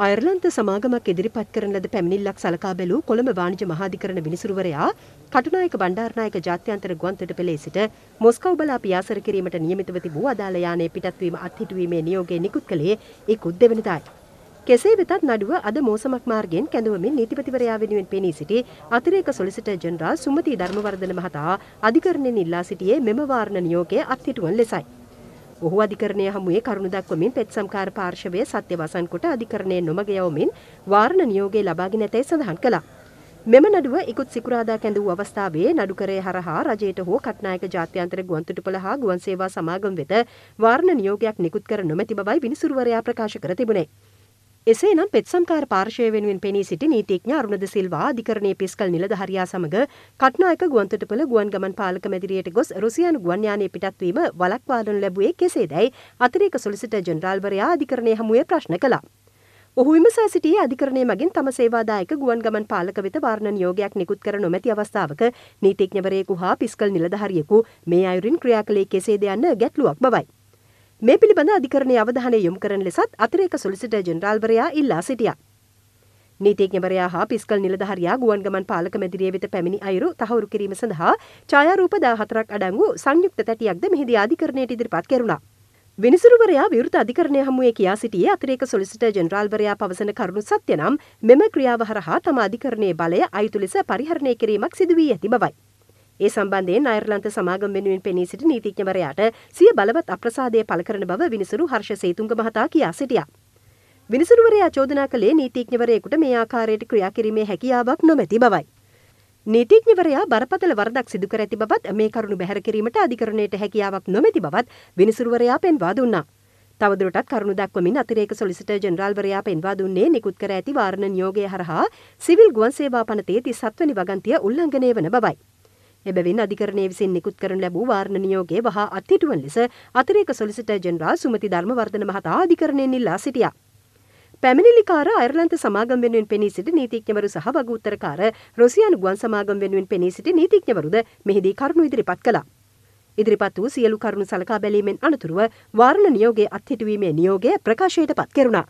අයර්ලන්ත සමාගමක් ඉදිරිපත් කරන ලද පැමිණිල්ලක් සලකා බැලූ කොළඹ වාණිජ මහාධිකරණ විනිසුරුවරයා කටුනායක බණ්ඩාරනායක ජාත්‍යන්තර ගුවන්තොට පෙළේ සිට මොස්කව් බලා පියාසර කිරීමට නියමිතව තිබූ අදාළ යානයේ පිටත්වීම අත්හිටුවීමේ නියෝගය නිකුත් කළේ ඉකුත් දෙවනිදායි. කෙසේ වෙතත් නඩුව අද මෝසමක් මාර්ගයෙන් කැඳවමින් නීතිපතිවරයා වෙනුවෙන් පෙනී සිටි අතිරේක සොලිසිටර් ජෙනරාල් සුමති ධර්මවර්ධන මහතා අධිකරණයෙන් ඉල්ලා සිටියේ මෙම වාරණ නියෝගය අත්හිටුවන් ලෙසයි. ඔහු අධිකරණය හමුවේ කරුණු දක්වමින් පෙත් සම්කාර පාර්ශවය සත්‍ය වසන් කොට අධිකරණය නොමග යවමින් වාරණ නියෝගය ලබාගෙන ඇතැයි සඳහන් කළා. මෙම නඩුව ඉකුත් සිකුරාදා කැඳවූ අවස්ථාවේ නඩුකරය හරහා රජයට හෝ කට්නායක ජාත්‍යන්තර ගුවන්තොටුපළ හා ගුවන් සේවා සමාගම් වෙත වාරණ නියෝගයක් නිකුත් කර නොමැති බවයි විනිසුරුවරයා ප්‍රකාශ කර තිබුණේ. එසේනම් පෙත්සම්කාර පාර්ශවය වෙනුවෙන් පෙනී සිටි නීතිඥ අරුණද සිල්වා අධිකරණයේ පිස්කල් නිලධාරියා සමග කට්නායක ගුවන්තොටුපළ ගුවන්ගමන් පාලක මැදිරියට ගොස් රුසියානු ගුවන් යානයේ පිටත්වීම වළක්වාලනු ලැබුවේ කෙසේදැයි අතිරේක සොලිසිටර් ජෙනරාල්වරයා අධිකරණයේ හමුවේ ප්‍රශ්න කළා. ඔහු විමසා සිටියේ අධිකරණය මගින් තම සේවාදායක ගුවන්ගමන් පාලක වෙත වාරණ නියෝගයක් නිකුත් කර නොමැති අවස්ථාවක නීතිඥවරයෙකු හා පිස්කල් නිලධාරියෙකු මේ අයුරින් ක්‍රියා කළේ කෙසේද යන්න ගැටලුවක් බවයි. මේ පිළිබඳ අධිකරණයේ අවධානය යොමු කරන ලෙසත් අතිරේක සොලිසිටර් ජෙනරාල්වරයා ඉල්ලා සිටියා. නීතිඥවරයා හා පිස්කල් නිලධාරියා ගුවන්ගමන් පාලක මැදිරිය වෙත පැමිණි අයුරු තහවුරු කිරීම සඳහා ඡායාරූප 14ක් අඩංගු සංයුක්ත තැටියක්ද මෙහිදී අධිකරණයට ඉදිරිපත් කෙරුණා. විනිසුරුවරයා විරුද්ධ අධිකරණය හමුවේ කියා සිටියේ අතිරේක සොලිසිටර් ජෙනරාල්වරයා පවසන කරුණු සත්‍ය නම් මෙම ක්‍රියාව හරහා තම අධිකරණයේ බලය අයුතු ලෙස පරිහරණය කිරීමක් සිදු වී ඇති බවයි. ඒ සම්බන්ධයෙන් අයර්ලන්ත සමාගම් වෙනුවෙන් පෙනී සිටි නීතිඥවරයාට සිය බලවත් අප්‍රසාදය පළ කරන බව විනිසුරු හර්ෂ සේතුංග මහතා කියා සිටියා. විනිසුරුවරයා චෝදනා කළේ නීතිඥවරයෙකුට මේ ආකාරයට ක්‍රියා කිරීමේ හැකියාවක් නොමැති බවයි. නීතිඥවරයා බරපතල වරදක් සිදු කර ඇති බවත් මේ කරුණු බැහැර කිරීමට අධිකරණයට හැකියාවක් නොමැති බවත් විනිසුරුවරයා පෙන්වා දුන්නා. තවදුරටත් කරුණු දක්වමින් අතිරේක සොලිසිටර් ජෙනරාල්වරයා පෙන්වා දුන්නේ නිකුත් කර ඇති වාරණ නියෝගය හරහා සිවිල් ගුවන් සේවා පනතේ 37 වෙනි වගන්තිය උල්ලංඝනය වන බවයි. එබැවින් අධිකරණය විසින් නිකුත් කරන ලැබූ වාරණ නියෝගයේ වහා අත්හිටුවන් ලෙස අතිරේක සොලිසිටර් ජෙනරාල් සුමති ධර්මවර්ධන මහතා අධිකරණයෙන් ඉල්ලා සිටියා. පැමිණිලිකාර අයර්ලන්ත සමාගම් වෙනුවෙන් පෙනී සිටි නීතිඥවරු සහ වගඋත්තරකාර රුසියානු ගුවන් සමාගම් වෙනුවෙන් පෙනී සිටි නීතිඥවරුද මෙහිදී කරුණු ඉදිරිපත් කළා. ඉදිරිපත් වූ සියලු කරුණු සලකා බැලීමෙන් අනතුරුව වාරණ නියෝගයේ අත්හිටුවීමේ නියෝගය ප්‍රකාශයට පත් කෙරුණා.